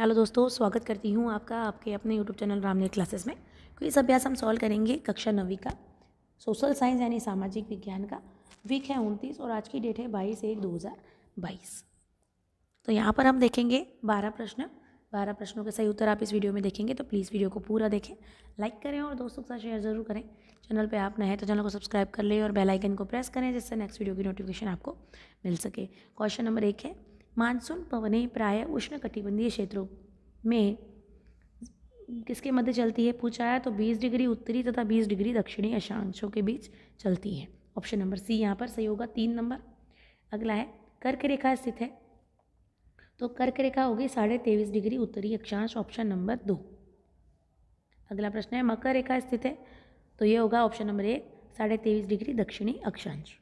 hello दोस्तों स्वागत करती हूँ आपका आपके अपने यूट्यूब चैनल रामनेर क्लासेस में तो इस अभ्यास हम सॉल्व करेंगे कक्षा नवी का सोशल साइंस यानी सामाजिक विज्ञान का वीक है उनतीस और आज की डेट है बाईस एक दो हज़ार बाईस तो यहाँ पर हम देखेंगे बारह प्रश्न बारह प्रश्नों के सही उत्तर आप इस वीडियो में देखेंगे तो प्लीज़ वीडियो को पूरा देखें लाइक करें और दोस्तों के साथ शेयर ज़रूर करें चैनल पे आप नए हैं तो चैनल को सब्सक्राइब कर लें और बेल आइकन को प्रेस करें जिससे नेक्स्ट वीडियो की नोटिफिकेशन आपको मिल सके क्वेश्चन नंबर एक है मानसून पवने प्राय उष्णकटिबंधीय क्षेत्रों में किसके मध्य चलती है पूछा है तो 20 डिग्री उत्तरी तथा 20 डिग्री दक्षिणी अक्षांशों के बीच चलती है ऑप्शन नंबर सी यहाँ पर सही होगा तीन नंबर अगला है कर्क रेखा स्थित है तो कर्क रेखा होगी साढ़े तेईस डिग्री उत्तरी अक्षांश ऑप्शन नंबर दो अगला प्रश्न है मकर रेखा स्थित है तो ये होगा ऑप्शन नंबर एक साढ़े तेईस डिग्री दक्षिणी अक्षांश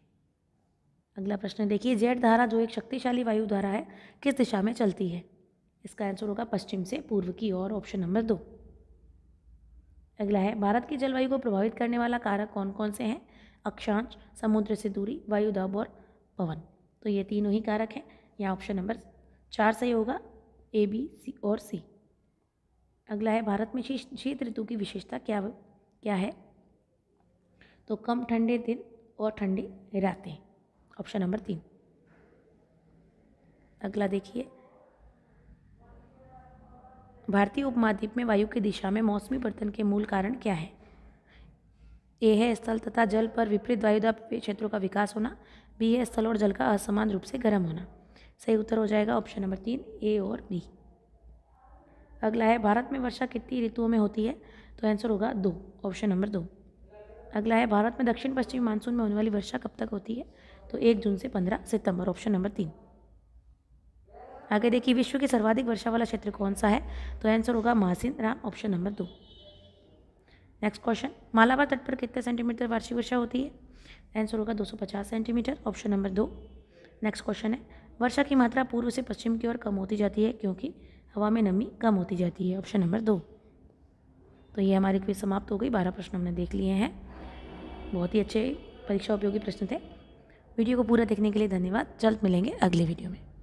अगला प्रश्न देखिए जेड धारा जो एक शक्तिशाली वायु धारा है किस दिशा में चलती है इसका आंसर होगा पश्चिम से पूर्व की ओर ऑप्शन नंबर दो अगला है भारत की जलवायु को प्रभावित करने वाला कारक कौन कौन से हैं अक्षांश समुद्र से दूरी वायु दब और पवन तो ये तीनों ही कारक हैं यहाँ ऑप्शन नंबर चार सही होगा ए बी सी और सी अगला है भारत में शीत ऋतु की विशेषता क्या क्या है तो कम ठंडे दिन और ठंडी रातें ऑप्शन नंबर तीन अगला देखिए भारतीय उपमहाद्वीप में वायु की दिशा में मौसमी बर्तन के मूल कारण क्या है ए है स्थल तथा जल पर विपरीत वायुदाब क्षेत्रों का विकास होना बी है स्थल और जल का असमान रूप से गर्म होना सही उत्तर हो जाएगा ऑप्शन नंबर तीन ए और बी अगला है भारत में वर्षा कितनी ऋतुओं में होती है तो आंसर होगा दो ऑप्शन नंबर दो अगला है भारत में दक्षिण पश्चिमी मानसून में होने वाली वर्षा कब तक होती है तो एक जून से पंद्रह सितंबर ऑप्शन नंबर तीन आगे देखिए विश्व की सर्वाधिक वर्षा वाला क्षेत्र कौन सा है तो आंसर होगा महासिन राम ऑप्शन नंबर दो नेक्स्ट क्वेश्चन मालाबार तट पर कितने सेंटीमीटर वार्षिक वर्षा होती है आंसर होगा 250 सेंटीमीटर ऑप्शन नंबर दो नेक्स्ट क्वेश्चन है वर्षा की मात्रा पूर्व से पश्चिम की ओर कम होती जाती है क्योंकि हवा में नमी कम होती जाती है ऑप्शन नंबर दो तो ये हमारी क्विज समाप्त हो गई बारह प्रश्न हमने देख लिए हैं बहुत ही अच्छे परीक्षा उपयोगी प्रश्न थे वीडियो को पूरा देखने के लिए धन्यवाद जल्द मिलेंगे अगले वीडियो में